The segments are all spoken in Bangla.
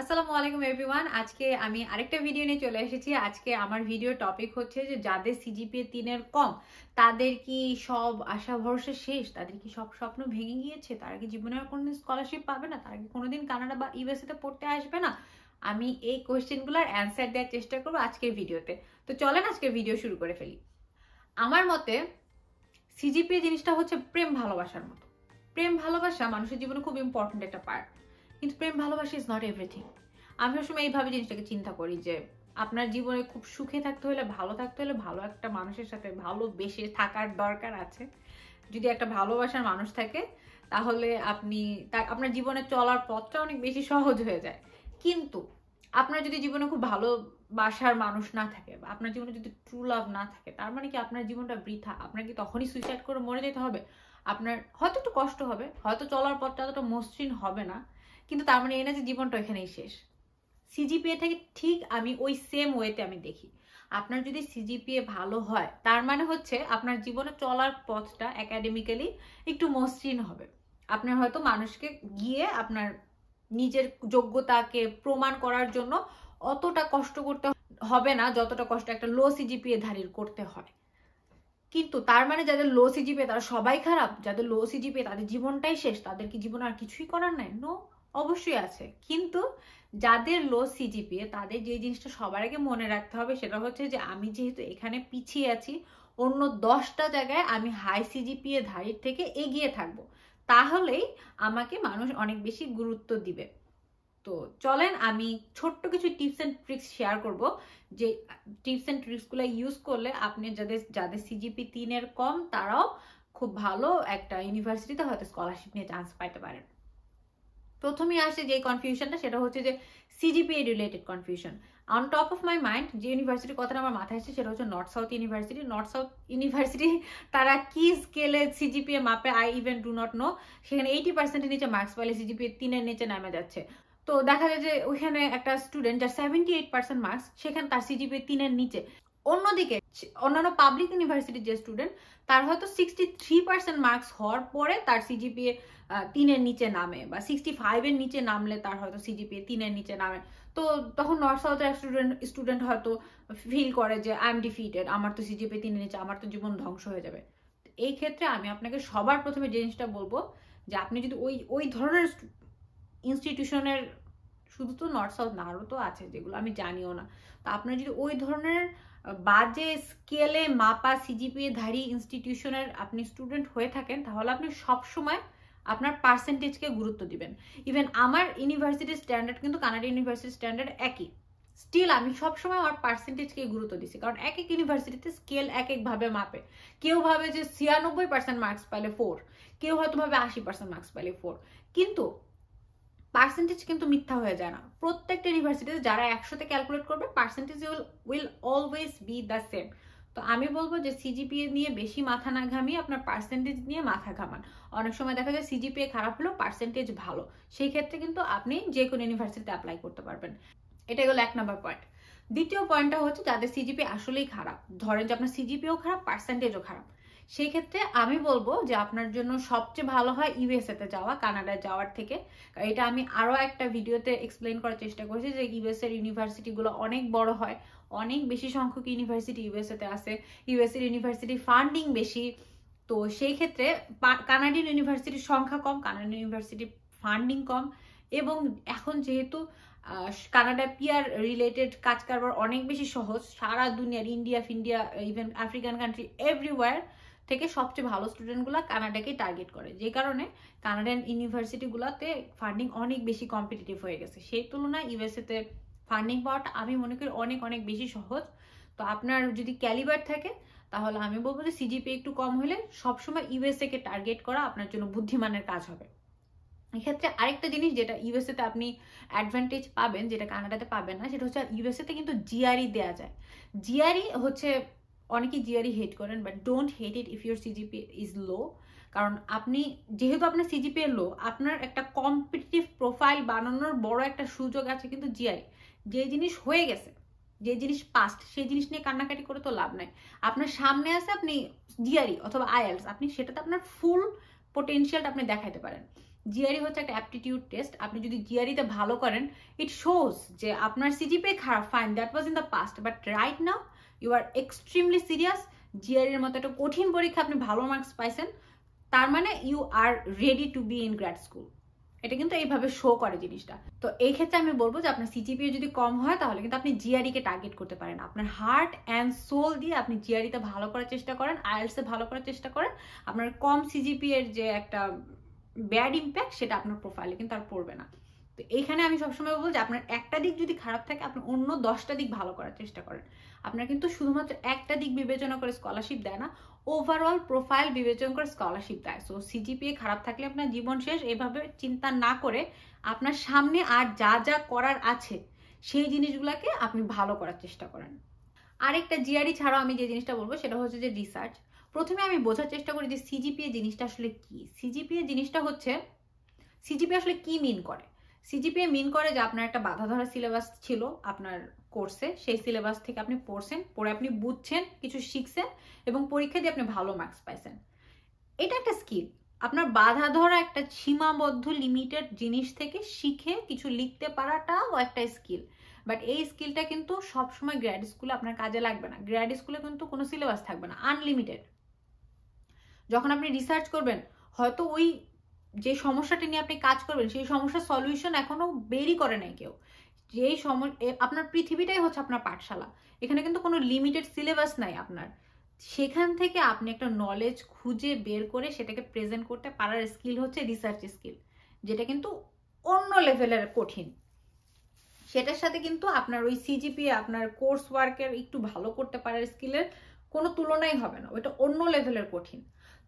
আসসালামু আলাইকুম এভরিওয়ান আজকে আমি আরেকটা ভিডিও নিয়ে চলে এসেছি আজকে আমার ভিডিও টপিক হচ্ছে যে যাদের সিজিপিএ তিনের কম তাদের কি সব আশা ভরসা শেষ তাদের কি সব স্বপ্ন ভেঙে গিয়েছে তারা কি জীবনে আর কোনো স্কলারশিপ পাবে না তারা কি কোনোদিন কানাডা বা ইউএসএতে পড়তে আসবে না আমি এই কোয়েশ্চেনগুলোর অ্যান্সার দেওয়ার চেষ্টা করবো আজকের ভিডিওতে তো চলেন আজকে ভিডিও শুরু করে ফেলি আমার মতে সিজিপিএ জিনিসটা হচ্ছে প্রেম ভালোবাসার মতো প্রেম ভালোবাসা মানুষের জীবনে খুব ইম্পর্ট্যান্ট একটা পার্ট কিন্তু প্রেম ভালোবাসা ইজ নট এভরিথিং আমি সবসময় এইভাবে জিনিসটাকে চিন্তা করি যে আপনার জীবনে খুব সুখে থাকতে হলে ভালো থাকতে হলে ভালো একটা মানুষের সাথে ভালোবেসে থাকার দরকার আছে যদি একটা ভালোবাসার মানুষ থাকে তাহলে আপনি আপনার জীবনে চলার পথটা অনেক বেশি সহজ হয়ে যায় কিন্তু আপনার যদি জীবনে খুব ভালোবাসার মানুষ না থাকে বা আপনার জীবনে যদি ট্রু লাভ না থাকে তার মানে কি আপনার জীবনটা বৃথা আপনার কি তখনই সুইসাইড করে মরে যেতে হবে আপনার হয়তো একটু কষ্ট হবে হয়তো চলার পথটা অতটা মসৃণ হবে না কিন্তু তার মানে এই না যে জীবনটা ওইখানেই শেষ সিজিপিএ থেকে ঠিক আমি ওই সেম ওয়েতে আমি দেখি আপনার যদি সিজিপিএ ভালো হয় তার মানে হচ্ছে আপনার জীবনে চলার পথটা একাডেমিক্যালি একটু মসৃণ হবে আপনার হয়তো মানুষকে গিয়ে আপনার নিজের যোগ্যতাকে প্রমাণ করার জন্য অতটা কষ্ট করতে হবে না যতটা কষ্ট একটা লো সিজিপিএ ধারীর করতে হয় কিন্তু তার মানে যাদের লো সিজিপিএ তারা সবাই খারাপ যাদের লো সিজিপিএ তাদের জীবনটাই শেষ তাদের কি জীবনে আর কিছুই করার নাই নো অবশ্যই আছে কিন্তু যাদের লো সিজিপিএ তাদের যে জিনিসটা সবার আগে মনে রাখতে হবে সেটা হচ্ছে যে আমি যেহেতু এখানে পিছিয়ে আছি অন্য দশটা জায়গায় আমি হাই সিজিপিএ ধারির থেকে এগিয়ে থাকব তাহলেই আমাকে মানুষ অনেক বেশি গুরুত্ব দিবে তো চলেন আমি ছোট্ট কিছু টিপস অ্যান্ড ট্রিক্স শেয়ার করব যে টিপস অ্যান্ড ট্রিক্সগুলো ইউজ করলে আপনি যাদের যাদের সিজিপি তিনের কম তারাও খুব ভালো একটা ইউনিভার্সিটিতে হয়তো স্কলারশিপ নিয়ে চান্স পাইতে পারেন প্রথমেই আসে যে কনফিউশনটা সেটা হচ্ছে যে CGPA related confusion on top of my mind যে ইউনিভার্সিটির কথাটা আমার মাথায় আসছে সেটা হচ্ছে North South University North South University তারা কি স্কেলে সিজিপিএ মাপে I even do not know সেখানে এইটি পার্সেন্টের নিচে মার্কস পাইলে সিজিপিএ তিনের নিচে নামে যাচ্ছে তো দেখা যায় যে ওইখানে একটা স্টুডেন্ট যার সেভেন্টি এইট পার্সেন্ট মার্কস সেখানে তার সিজিপিএ তিনের নিচে অন্যদিকে অন্যান্য পাবলিক ইউনিভার্সিটির যে স্টুডেন্ট তার হয়তো সিক্সটি থ্রি পার্সেন্ট মার্কস হওয়ার পরে তার সিজিপিএ তিনের নিচে নামে বা সিক্সটি ফাইভের নিচে নামলে তার হয়তো সিজিপিএ তিনের নিচে নামে তো তখন নর্থ সাউথের স্টুডেন্ট স্টুডেন্ট হয়তো ফিল করে যে আই এম ডিফিটেড আমার তো সিজিপিএ তিনের নিচে আমার তো জীবন ধ্বংস হয়ে যাবে এই ক্ষেত্রে আমি আপনাকে সবার প্রথমে জিনিসটা বলবো যে আপনি যদি ওই ওই ধরনের ইনস্টিটিউশনের শুধু তো নর্থ সাউথ না আরও তো আছে যেগুলো আমি জানিও না তো আপনি যদি ওই ধরনের বাজে স্কেলে মাপা সিজিপিএ ধারী ইনস্টিটিউশনের আপনি স্টুডেন্ট হয়ে থাকেন তাহলে আপনি সবসময় আপনার পার্সেন্টেজকে গুরুত্ব দিবেন ইভেন আমার ইউনিভার্সিটির স্ট্যান্ডার্ড কিন্তু কানাডা ইউনিভার্সিটির স্ট্যান্ডার্ড একই স্টিল আমি সবসময় আমার পার্সেন্টেজকে গুরুত্ব দিছি কারণ এক এক ইউনিভার্সিটিতে স্কেল এক একভাবে মাপে কেউ ভাবে যে ছিয়ানব্বই পার্সেন্ট মার্কস পাইলে ফোর কেউ হয়তো ভাবে আশি পার্সেন্ট মার্কস পাইলে ফোর কিন্তু পার্সেন্টেজ কিন্তু মিথ্যা হয়ে যায় না প্রত্যেকটা ইউনিভার্সিটিতে যারা একশোতে ক্যালকুলেট করবে percentage will will always be the same তো আমি বলবো যে সিজিপিএ নিয়ে বেশি মাথা না ঘামিয়ে আপনার পার্সেন্টেজ নিয়ে মাথা ঘামান অনেক সময় দেখা যায় সিজিপিএ খারাপ হলেও পার্সেন্টেজ ভালো সেই ক্ষেত্রে কিন্তু আপনি যে কোনো ইউনিভার্সিটিতে অ্যাপ্লাই করতে পারবেন এটা হলো এক নম্বর পয়েন্ট দ্বিতীয় পয়েন্টটা হচ্ছে যাদের সিজিপি আসলেই খারাপ ধরেন যে আপনার সিজিপিও খারাপ পার্সেন্টেজও খারাপ সেই ক্ষেত্রে আমি বলবো যে আপনার জন্য সবচেয়ে ভালো হয় ইউএসএতে যাওয়া কানাডায় যাওয়ার থেকে এটা আমি আরও একটা ভিডিওতে এক্সপ্লেন করার চেষ্টা করেছি যে ইউএসএর ইউনিভার্সিটিগুলো অনেক বড় হয় অনেক বেশি সংখ্যক ইউনিভার্সিটি ইউএসএতে আছে ইউএসএর ইউনিভার্সিটি ফান্ডিং বেশি তো সেই ক্ষেত্রে কানাডিয়ান ইউনিভার্সিটির সংখ্যা কম কানাডিয়ান ইউনিভার্সিটি ফান্ডিং কম এবং এখন যেহেতু কানাডা পিয়ার রিলেটেড কাজ কারবার অনেক বেশি সহজ সারা দুনিয়ার ইন্ডিয়া ফিন্ডিয়া ইভেন আফ্রিকান কান্ট্রি এভরিওয়ার থেকে সবচেয়ে ভালো স্টুডেন্টগুলো কানাডাকে টার্গেট করে যে কারণে কানাডিয়ান ইউনিভার্সিটিগুলোতে ফান্ডিং অনেক বেশি কম্পিটিটিভ হয়ে গেছে সেই তুলনায় ইউএসএতে ফান্ডিং পাওয়াটা আমি মনে করি অনেক অনেক বেশি সহজ তো আপনার যদি ক্যালিবার থাকে তাহলে আমি বলবো যে সিজিপি একটু কম হলে সবসময় ইউএসএকে টার্গেট করা আপনার জন্য বুদ্ধিমানের কাজ হবে এক্ষেত্রে আরেকটা জিনিস যেটা ইউএসএতে আপনি অ্যাডভান্টেজ পাবেন যেটা কানাডাতে পাবেন না সেটা হচ্ছে ইউএসএতে কিন্তু জিআরই e দেওয়া যায় জিআরই e হচ্ছে অনেকে জিআরই হেট e করেন but don't hate it if your CGPA is low কারণ আপনি যেহেতু আপনার সিজিপিএ লো আপনার একটা কম্পিটিটিভ প্রোফাইল বানানোর বড় একটা সুযোগ আছে কিন্তু জিআরই যে জিনিস হয়ে গেছে যে জিনিস পাস্ট সেই জিনিস নিয়ে কান্নাকাটি করে তো লাভ নাই আপনার সামনে আছে আপনি জিআরই অথবা আইএলস আপনি সেটাতে আপনার ফুল পোটেনশিয়ালটা আপনি দেখাইতে পারেন জিআরই হচ্ছে একটা অ্যাপটিটিউড টেস্ট আপনি যদি জিআরইতে ভালো করেন ইট শোজ যে আপনার সিজিপে খারাপ fine that was in the past but right now you are extremely serious জিআরইর মতো একটা কঠিন পরীক্ষা আপনি ভালো মার্কস পাইছেন তার মানে you are ready to be in grad school এটা কিন্তু এইভাবে শো করে জিনিসটা তো এই ক্ষেত্রে আমি বলবো যে আপনার সিজিপিএ যদি কম হয় তাহলে কিন্তু আপনি e কে টার্গেট করতে পারেন আপনার হার্ট অ্যান্ড সোল দিয়ে আপনি জিআরইতে e ভালো করার চেষ্টা করেন এ ভালো করার চেষ্টা করেন আপনার কম সিজিপিএর যে একটা ব্যাড ইম্প্যাক্ট সেটা আপনার প্রোফাইলে কিন্তু আর পড়বে না তো এইখানে আমি সবসময় বলবো যে আপনার একটা দিক যদি খারাপ থাকে আপনি অন্য দশটা দিক ভালো করার চেষ্টা করেন আপনার কিন্তু শুধুমাত্র একটা দিক বিবেচনা করে স্কলারশিপ দেয় না ওভারঅল প্রোফাইল বিবেচনা করে স্কলারশিপ দেয় সো সিজিপিএ খারাপ থাকলে আপনার জীবন শেষ এভাবে চিন্তা না করে আপনার সামনে আর যা যা করার আছে সেই জিনিসগুলোকে আপনি ভালো করার চেষ্টা করেন আরেকটা জিআরই e ছাড়াও আমি যে জিনিসটা বলবো সেটা হচ্ছে যে রিসার্চ প্রথমে আমি বোঝার চেষ্টা করি যে সিজিপিএ জিনিসটা আসলে কি সিজিপিএ জিনিসটা হচ্ছে সিজিপি আসলে কি মিন করে সিজিপিএ মিন করে যে আপনার একটা বাধা ধরা সিলেবাস ছিল আপনার কোর্সে সেই সিলেবাস থেকে আপনি পড়ছেন পড়ে আপনি বুঝছেন কিছু শিখছেন এবং পরীক্ষা দিয়ে আপনি ভালো মার্কস পাইছেন এটা একটা স্কিল আপনার বাধা ধরা একটা সীমাবদ্ধ লিমিটেড জিনিস থেকে শিখে কিছু লিখতে পারাটাও একটা স্কিল বাট এই স্কিলটা কিন্তু সবসময় গ্র্যাড স্কুলে আপনার কাজে লাগবে না গ্র্যাড স্কুলে কিন্তু কোনো সিলেবাস থাকবে না আনলিমিটেড যখন আপনি রিসার্চ করবেন হয়তো ওই যে সমস্যাটা নিয়ে আপনি কাজ করবেন সেই সমস্যার সলিউশন এখনো বেরই করে নাই কেউ যেই সম আপনার পৃথিবীটাই হচ্ছে আপনার পাঠশালা এখানে কিন্তু কোনো লিমিটেড সিলেবাস নাই আপনার সেখান থেকে আপনি একটা নলেজ খুঁজে বের করে সেটাকে প্রেজেন্ট করতে পারার স্কিল হচ্ছে রিসার্চ স্কিল যেটা কিন্তু অন্য লেভেলের কঠিন সেটার সাথে কিন্তু আপনার ওই সিজিপি আপনার কোর্স ওয়ার্কের একটু ভালো করতে পারার স্কিলের কোনো তুলনাই হবে না ওইটা অন্য লেভেলের কঠিন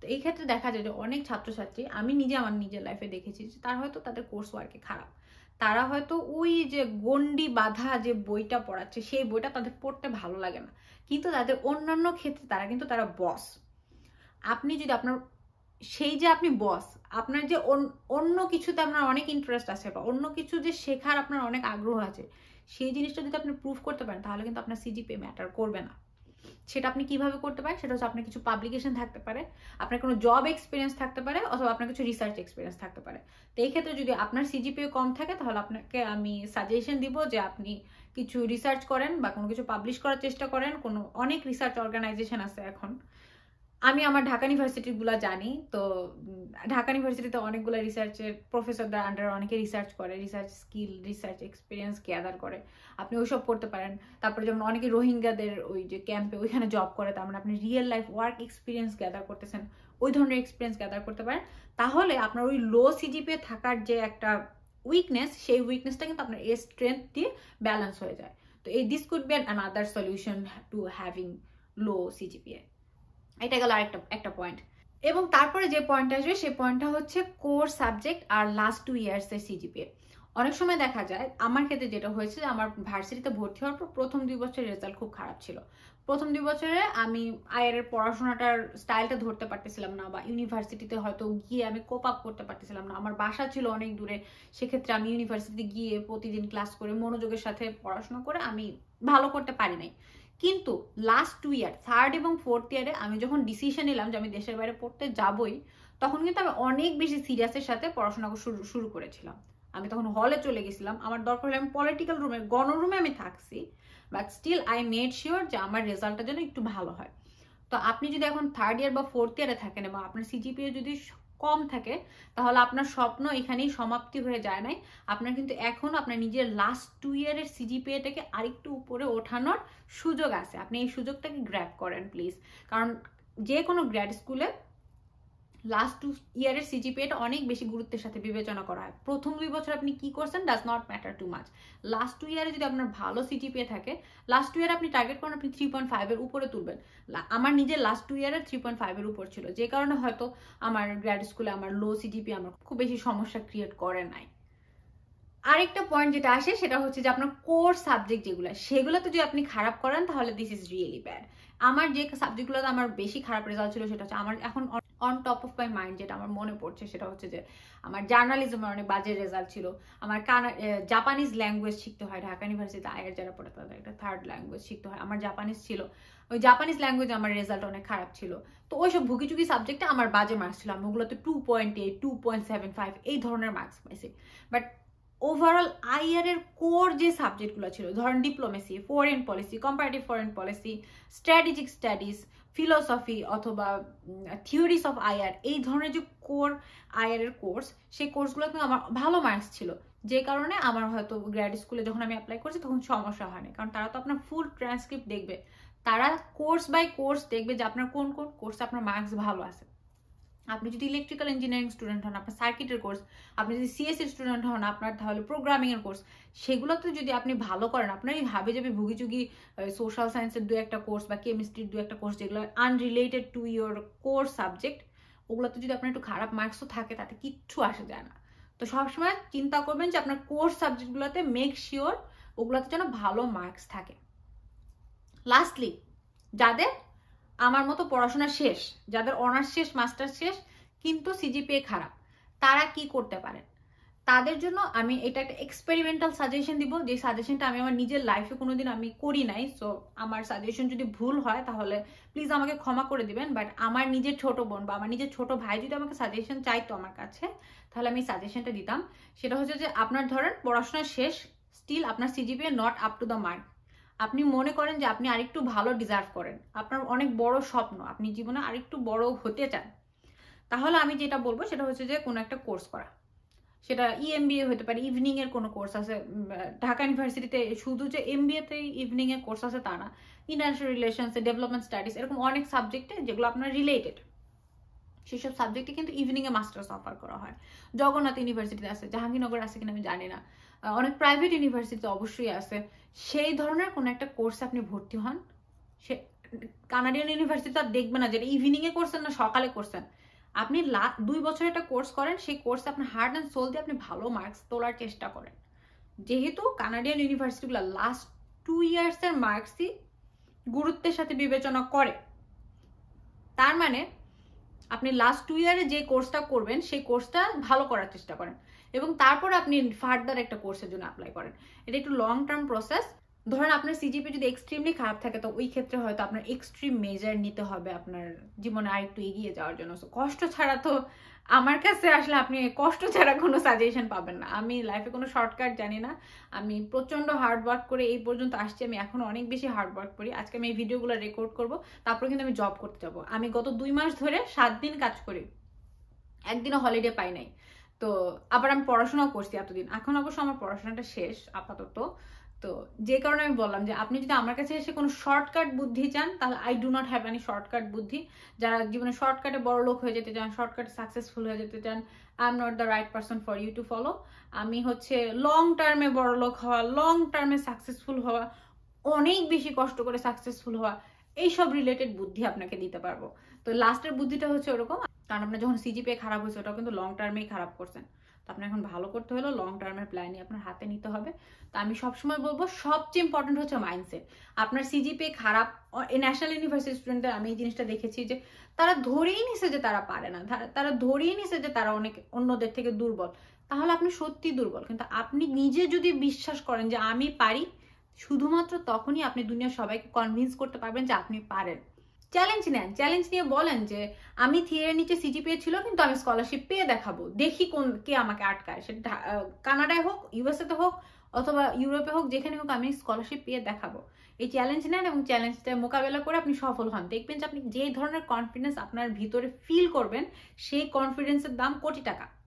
তো এই ক্ষেত্রে দেখা যায় যে অনেক ছাত্রছাত্রী আমি নিজে আমার নিজের লাইফে দেখেছি যে তার হয়তো তাদের কোর্স ওয়ার্কে খারাপ তারা হয়তো ওই যে গন্ডি বাঁধা যে বইটা পড়াচ্ছে সেই বইটা তাদের পড়তে ভালো লাগে না কিন্তু তাদের অন্যান্য ক্ষেত্রে তারা কিন্তু তারা বস আপনি যদি আপনার সেই যে আপনি বস আপনার যে অন্য কিছুতে আপনার অনেক ইন্টারেস্ট আছে বা অন্য কিছু যে শেখার আপনার অনেক আগ্রহ আছে সেই জিনিসটা যদি আপনি প্রুভ করতে পারেন তাহলে কিন্তু আপনার সিজিপি ম্যাটার করবে না সেটা আপনি কিভাবে করতে পারেন সেটা হচ্ছে আপনার কিছু পাবলিকেশন থাকতে পারে আপনার কোনো জব এক্সপিরিয়েন্স থাকতে পারে অথবা আপনার কিছু রিসার্চ এক্সপিরিয়েন্স থাকতে পারে তো এই ক্ষেত্রে যদি আপনার সিজিপিও কম থাকে তাহলে আপনাকে আমি সাজেশন দিব যে আপনি কিছু রিসার্চ করেন বা কোনো কিছু পাবলিশ করার চেষ্টা করেন কোনো অনেক রিসার্চ অর্গানাইজেশন আছে এখন আমি আমার ঢাকা ইউনিভার্সিটিগুলো জানি তো ঢাকা ইউনিভার্সিটিতে অনেকগুলো রিসার্চের প্রফেসরদের আন্ডারে অনেকে রিসার্চ করে research skill research experience gather করে আপনি ওইসব করতে পারেন তারপরে যেমন অনেকে রোহিঙ্গাদের ওই যে ক্যাম্পে ওইখানে জব করে তার মানে আপনি real life work experience gather করতেছেন ওই ধরনের এক্সপিরিয়েন্স গ্যাদার করতে পারেন তাহলে আপনার ওই লো সিজিপে থাকার যে একটা উইকনেস সেই উইকনেসটা কিন্তু আপনার এই স্ট্রেংথ দিয়ে ব্যালেন্স হয়ে যায় তো এই this could be an other solution to having low CGPA এটা গেল আরেকটা একটা পয়েন্ট এবং তারপরে যে পয়েন্টটা আসবে সেই পয়েন্টটা হচ্ছে কোর সাবজেক্ট আর লাস্ট টু ইয়ার্সের সিজিপিএ অনেক সময় দেখা যায় আমার ক্ষেত্রে যেটা হয়েছে আমার ভার্সিটিতে ভর্তি হওয়ার পর প্রথম দুই বছরের রেজাল্ট খুব খারাপ ছিল প্রথম দুই বছরে আমি আয়ের পড়াশোনাটার স্টাইলটা ধরতে পারতেছিলাম না বা ইউনিভার্সিটিতে হয়তো গিয়ে আমি কোপ আপ করতে পারতেছিলাম না আমার বাসা ছিল অনেক দূরে সেক্ষেত্রে আমি ইউনিভার্সিটিতে গিয়ে প্রতিদিন ক্লাস করে মনোযোগের সাথে পড়াশোনা করে আমি ভালো করতে পারি নাই কিন্তু লাস্ট টু ইয়ার থার্ড এবং ফোর্থ ইয়ারে আমি যখন ডিসিশন নিলাম যে আমি দেশের বাইরে পড়তে যাবই তখন কিন্তু আমি অনেক বেশি সিরিয়াসের সাথে পড়াশোনা শুরু শুরু করেছিলাম আমি তখন হলে চলে গেছিলাম আমার দরকার হলে আমি পলিটিক্যাল রুমে গণরুমে আমি থাকছি but still I made sure যে আমার রেজাল্টটা যেন একটু ভালো হয় তো আপনি যদি এখন থার্ড ইয়ার বা ফোর্থ ইয়ারে থাকেন এবং আপনার সিজিপিএ যদি কম থাকে তাহলে আপনার স্বপ্ন এখানেই সমাপ্তি হয়ে যায় নাই আপনার কিন্তু এখন আপনার নিজের লাস্ট টু ইয়ারের সিজিপিএটাকে আরেকটু উপরে ওঠানোর সুযোগ আছে আপনি এই সুযোগটাকে গ্র্যাপ করেন প্লিজ কারণ যে কোনো গ্র্যাড স্কুলে লাস্ট টু ইয়ারের সিজিপিএটা অনেক বেশি গুরুত্বের সাথে বিবেচনা করা হয় প্রথম দুই বছর আপনি কি করছেন does not matter too much last two ইয়ারে যদি আপনার ভালো সিজিপিএ থাকে লাস্ট টু ইয়ারে আপনি টার্গেট করেন আপনি থ্রি পয়েন্ট ফাইভের উপরে তুলবেন আমার নিজের লাস্ট টু ইয়ারে থ্রি পয়েন্ট ফাইভের উপর ছিল যে কারণে হয়তো আমার গ্র্যাড স্কুলে আমার লো সিজিপি আমার খুব বেশি সমস্যা ক্রিয়েট করে নাই আরেকটা পয়েন্ট যেটা আসে সেটা হচ্ছে যে আপনার কোর সাবজেক্ট যেগুলো সেগুলোতে যদি আপনি খারাপ করেন তাহলে দিস ইজ রিয়েলি ব্যাড আমার যে সাবজেক্টগুলোতে আমার বেশি খারাপ রেজাল্ট ছিল সেটা হচ্ছে আমার এখন on top of my mind যেটা আমার মনে পড়ছে সেটা হচ্ছে যে আমার জার্নালিজমের অনেক বাজে রেজাল্ট ছিল আমার কানা জাপানিজ ল্যাঙ্গুয়েজ শিখতে হয় ঢাকা ইউনিভার্সিটিতে আয়ের যারা পড়ে তাদের একটা থার্ড ল্যাঙ্গুয়েজ শিখতে হয় আমার জাপানিজ ছিল ওই জাপানিজ ল্যাঙ্গুয়েজে আমার রেজাল্ট অনেক খারাপ ছিল তো ওই সব ভুগিচুগি সাবজেক্টে আমার বাজে মার্কস ছিল আমি ওগুলোতে two point eight two point seven five এই ধরনের মার্কস পাইছি বাট ওভারঅল আইআর এর কোর যে সাবজেক্টগুলো ছিল ধরেন diplomacy foreign policy comparative foreign policy strategic studies philosophy অথবা থিওরিস অফ আইআর এই ধরনের যে কোর আইআর এর কোর্স সেই কোর্সগুলো কিন্তু আমার ভালো মার্কস ছিল যে কারণে আমার হয়তো গ্র্যাড স্কুলে যখন আমি অ্যাপ্লাই করছি তখন সমস্যা হয়নি কারণ তারা তো আপনার ফুল ট্রান্সক্রিপ্ট দেখবে তারা কোর্স বাই কোর্স দেখবে যে আপনার কোন কোন কোর্সে আপনার মার্কস ভালো আছে আপনি যদি ইলেকট্রিক্যাল ইঞ্জিনিয়ারিং স্টুডেন্ট হন আপনার সার্কিটের কোর্স আপনি যদি সিএসসির স্টুডেন্ট e হন আপনার তাহলে প্রোগ্রামিংয়ের কোর্স সেগুলোতে যদি আপনি ভালো করেন আপনার এই ভাবে যাবে ভুগিচুগি সোশ্যাল সায়েন্সের দু একটা কোর্স বা কেমিস্ট্রির দু একটা কোর্স যেগুলো unrelated to your core subject ওগুলোতে যদি আপনার একটু খারাপ মার্কসও থাকে তাতে কিচ্ছু আসে যায় না তো সবসময় চিন্তা করবেন যে আপনার কোর্স সাবজেক্টগুলোতে মেক শিওর ওগুলোতে যেন ভালো মার্কস থাকে লাস্টলি যাদের আমার মতো পড়াশোনা শেষ যাদের অনার্স শেষ মাস্টার শেষ কিন্তু সিজিপিএ খারাপ তারা কি করতে পারেন তাদের জন্য আমি এটা একটা এক্সপেরিমেন্টাল সাজেশন দিব যে সাজেশনটা আমি আমার নিজের লাইফে কোনোদিন আমি করি নাই সো আমার সাজেশন যদি ভুল হয় তাহলে প্লিজ আমাকে ক্ষমা করে দিবেন বাট আমার নিজের ছোট বোন বা আমার নিজের ছোট ভাই যদি আমাকে সাজেশন চাইতো আমার কাছে তাহলে আমি সাজেশনটা দিতাম সেটা হচ্ছে যে আপনার ধরেন পড়াশোনা শেষ স্টিল আপনার CGPA not up to the mark আপনি মনে করেন যে আপনি আরেকটু ভালো ডিজার্ভ করেন আপনার অনেক বড় স্বপ্ন আপনি জীবনে আরেকটু বড় হতে চান তাহলে আমি যেটা বলবো সেটা হচ্ছে যে কোনো একটা কোর্স করা সেটা ইএমবিএ e হতে পারে ইভিনিং এর কোনো কোর্স আছে ঢাকা ইউনিভার্সিটিতে শুধু যে এমবিএতে ইভিনিং এর কোর্স আছে তা না ইন্টারন্যাশনাল রিলেশনস ডেভেলপমেন্ট স্টাডিজ এরকম অনেক সাবজেক্টে যেগুলো আপনার রিলেটেড সেসব সাবজেক্টে কিন্তু ইভিনিং এ মাস্টার্স অফার করা হয় জগন্নাথ ইউনিভার্সিটিতে আছে জাহাঙ্গীরনগর আছে কিনা আমি জানি না অনেক প্রাইভেট ইউনিভার্সিটি অবশ্যই আছে সেই ধরনের কোন একটা কোর্সে আপনি ভর্তি হন সে কানাডিয়ান ইউনিভার্সিটি তার আর দেখবে না যে ইভিনিং এ করছেন না সকালে করছেন আপনি দুই বছর একটা কোর্স করেন সেই কোর্সে আপনি হার্ড অ্যান্ড সোল দিয়ে আপনি ভালো মার্কস তোলার চেষ্টা করেন যেহেতু কানাডিয়ান ইউনিভার্সিটিগুলো লাস্ট টু ইয়ার্সের মার্কসই গুরুত্বের সাথে বিবেচনা করে তার মানে আপনি লাস্ট টু ইয়ারে যে কোর্সটা করবেন সেই কোর্সটা ভালো করার চেষ্টা করেন এবং তারপর আপনি ফার্দার একটা কোর্সের জন্য অ্যাপ্লাই করেন এটা একটু লং টার্ম প্রসেস ধরেন আপনার সিজিপি যদি এক্সট্রিমলি খারাপ থাকে তো ওই ক্ষেত্রে হয়তো আপনার এক্সট্রিম মেজার নিতে হবে আপনার জীবনে আর একটু এগিয়ে যাওয়ার জন্য কষ্ট ছাড়া তো আমার কাছে আসলে আপনি কষ্ট ছাড়া কোনো সাজেশন পাবেন না আমি লাইফে কোনো শর্টকাট জানি না আমি প্রচণ্ড হার্ডওয়ার্ক করে এই পর্যন্ত আসছি আমি এখন অনেক বেশি হার্ডওয়ার্ক করি আজকে আমি এই ভিডিওগুলো রেকর্ড করব তারপর কিন্তু আমি জব করতে যাবো আমি গত দুই মাস ধরে সাত দিন কাজ করি একদিনও হলিডে পাই নাই তো আবার আমি পড়াশোনাও করছি এতদিন এখন অবশ্য আমার পড়াশোনাটা শেষ আপাতত তো যে কারণে আমি বললাম যে আপনি যদি আমার কাছে এসে কোনো শর্টকাট বুদ্ধি চান তাহলে I do not have any shortcut বুদ্ধি যারা জীবনে শর্টকাটে বড় লোক হয়ে যেতে চান শর্টকাটে সাকসেসফুল হয়ে যেতে চান I am not the right person for you to follow আমি হচ্ছে লং টার্মে বড় লোক হওয়া লং টার্মে সাকসেসফুল হওয়া অনেক বেশি কষ্ট করে সাকসেসফুল হওয়া এইসব রিলেটেড বুদ্ধি আপনাকে দিতে পারবো তো লাস্টের বুদ্ধিটা হচ্ছে ওরকম কারণ আপনার যখন সিজিপিএ খারাপ হয়েছে ওটাও কিন্তু লং টার্মেই খারাপ করছেন তো আপনার এখন ভালো করতে হলো লং টার্মের প্ল্যানই আপনার হাতে নিতে হবে তো আমি সবসময় বলবো সবচেয়ে ইম্পর্টেন্ট হচ্ছে মাইন্ডসেট আপনার সিজিপিএ খারাপ ন্যাশনাল ইউনিভার্সিটি স্টুডেন্টদের আমি এই জিনিসটা দেখেছি যে তারা ধরেই নিছে যে তারা পারে না তারা ধরেই নিছে যে তারা অনেক অন্যদের থেকে দুর্বল তাহলে আপনি সত্যি দুর্বল কিন্তু আপনি নিজে যদি বিশ্বাস করেন যে আমি পারি শুধুমাত্র তখনই আপনি দুনিয়ার সবাইকে কনভিন্স করতে পারবেন যে আপনি পারেন চ্যালেঞ্জ নেন চ্যালেঞ্জ নিয়ে বলেন যে আমি থিয়ের নিচে সিজি ছিল কিন্তু আমি স্কলারশিপ পেয়ে দেখাবো দেখি কোন কে আমাকে আটকায় সেটা কানাডায় হোক ইউএসএতে হোক অথবা ইউরোপে হোক যেখানে হোক আমি স্কলারশিপ পেয়ে দেখাবো এই চ্যালেঞ্জ নেন এবং চ্যালেঞ্জটা মোকাবেলা করে আপনি সফল হন দেখবেন যে আপনি যে ধরনের কনফিডেন্স আপনার ভিতরে ফিল করবেন সেই কনফিডেন্সের দাম কোটি টাকা